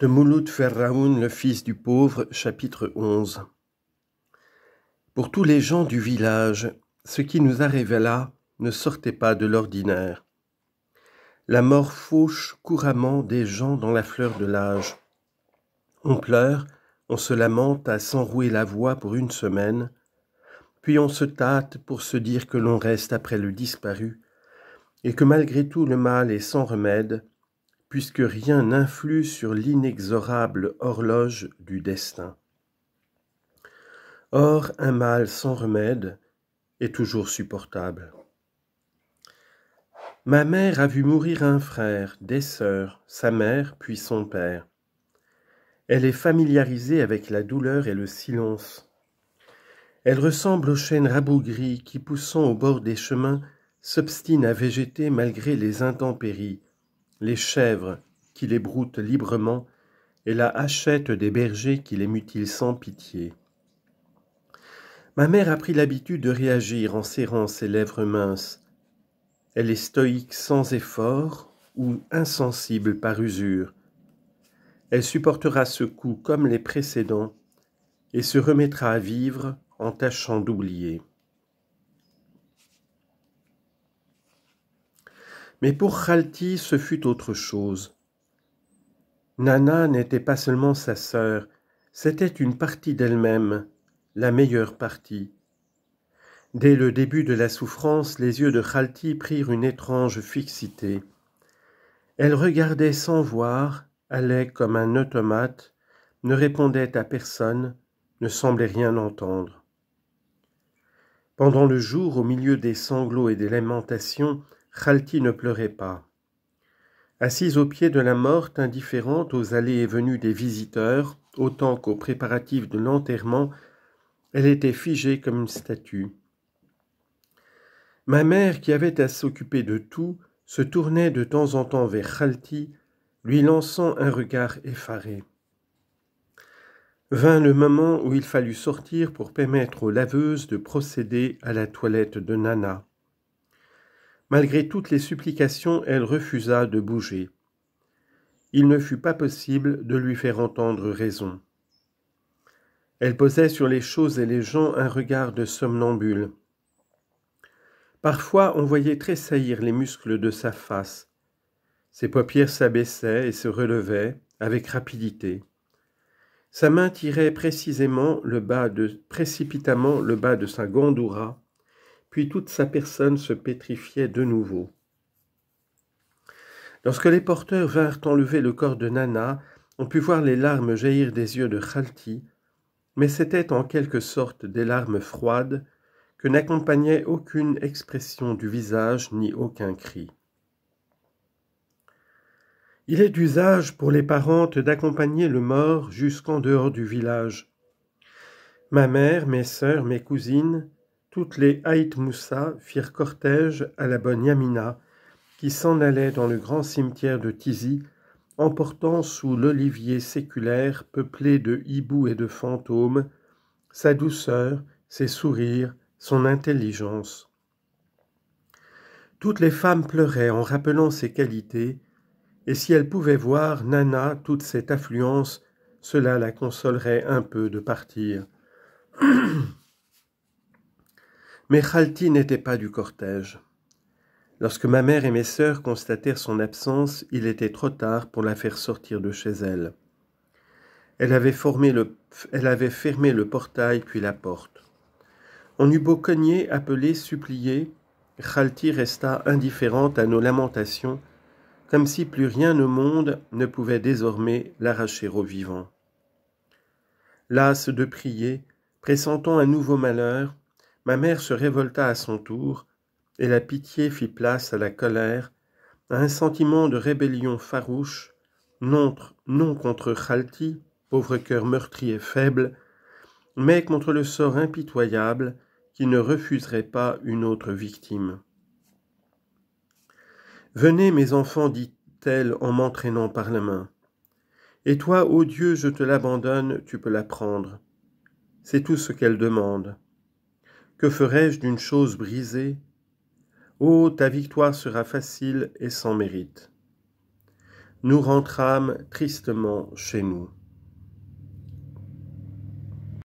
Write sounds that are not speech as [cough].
de Mouloud Ferraoun, le fils du pauvre, chapitre 11. Pour tous les gens du village, ce qui nous arrivait là ne sortait pas de l'ordinaire. La mort fauche couramment des gens dans la fleur de l'âge. On pleure, on se lamente à s'enrouer la voix pour une semaine, puis on se tâte pour se dire que l'on reste après le disparu, et que malgré tout le mal est sans remède, puisque rien n'influe sur l'inexorable horloge du destin. Or, un mal sans remède est toujours supportable. Ma mère a vu mourir un frère, des sœurs, sa mère, puis son père. Elle est familiarisée avec la douleur et le silence. Elle ressemble aux chênes rabougris qui, poussant au bord des chemins, s'obstinent à végéter malgré les intempéries, les chèvres qui les broutent librement et la hachette des bergers qui les mutilent sans pitié. Ma mère a pris l'habitude de réagir en serrant ses lèvres minces. Elle est stoïque sans effort ou insensible par usure. Elle supportera ce coup comme les précédents et se remettra à vivre en tâchant d'oublier. Mais pour Khalti, ce fut autre chose. Nana n'était pas seulement sa sœur, c'était une partie d'elle-même, la meilleure partie. Dès le début de la souffrance, les yeux de Khalti prirent une étrange fixité. Elle regardait sans voir, allait comme un automate, ne répondait à personne, ne semblait rien entendre. Pendant le jour, au milieu des sanglots et des lamentations, Khalti ne pleurait pas. Assise au pied de la morte, indifférente aux allées et venues des visiteurs, autant qu'aux préparatifs de l'enterrement, elle était figée comme une statue. Ma mère, qui avait à s'occuper de tout, se tournait de temps en temps vers Khalti, lui lançant un regard effaré. Vint le moment où il fallut sortir pour permettre aux laveuses de procéder à la toilette de Nana. Malgré toutes les supplications, elle refusa de bouger. Il ne fut pas possible de lui faire entendre raison. Elle posait sur les choses et les gens un regard de somnambule. Parfois on voyait tressaillir les muscles de sa face. Ses paupières s'abaissaient et se relevaient avec rapidité. Sa main tirait précisément le bas de, précipitamment le bas de sa gondoura, puis toute sa personne se pétrifiait de nouveau. Lorsque les porteurs vinrent enlever le corps de Nana, on put voir les larmes jaillir des yeux de Khalti, mais c'était en quelque sorte des larmes froides que n'accompagnait aucune expression du visage ni aucun cri. Il est d'usage pour les parentes d'accompagner le mort jusqu'en dehors du village. Ma mère, mes sœurs, mes cousines toutes les Haït Moussa firent cortège à la bonne Yamina, qui s'en allait dans le grand cimetière de Tizi, emportant sous l'olivier séculaire peuplé de hiboux et de fantômes sa douceur, ses sourires, son intelligence. Toutes les femmes pleuraient en rappelant ses qualités, et si elles pouvaient voir Nana toute cette affluence, cela la consolerait un peu de partir. [clears throat] Mais Khalti n'était pas du cortège. Lorsque ma mère et mes sœurs constatèrent son absence, il était trop tard pour la faire sortir de chez elle. Elle avait, fermé le portail puis la porte. On eut beau cogner, appeler, supplier, Khalti resta indifférente à nos lamentations, comme si plus rien au monde ne pouvait désormais l'arracher au vivant. Lasse de prier, pressentant un nouveau malheur, ma mère se révolta à son tour, et la pitié fit place à la colère, à un sentiment de rébellion farouche, non, contre Khalti, pauvre cœur meurtri et faible, mais contre le sort impitoyable qui ne refuserait pas une autre victime. Venez, mes enfants, dit-elle en m'entraînant par la main. Et toi, ô Dieu, je te l'abandonne, tu peux la prendre. C'est tout ce qu'elle demande. Que ferais-je d'une chose brisée Oh, ta victoire sera facile et sans mérite. Nous rentrâmes tristement chez nous.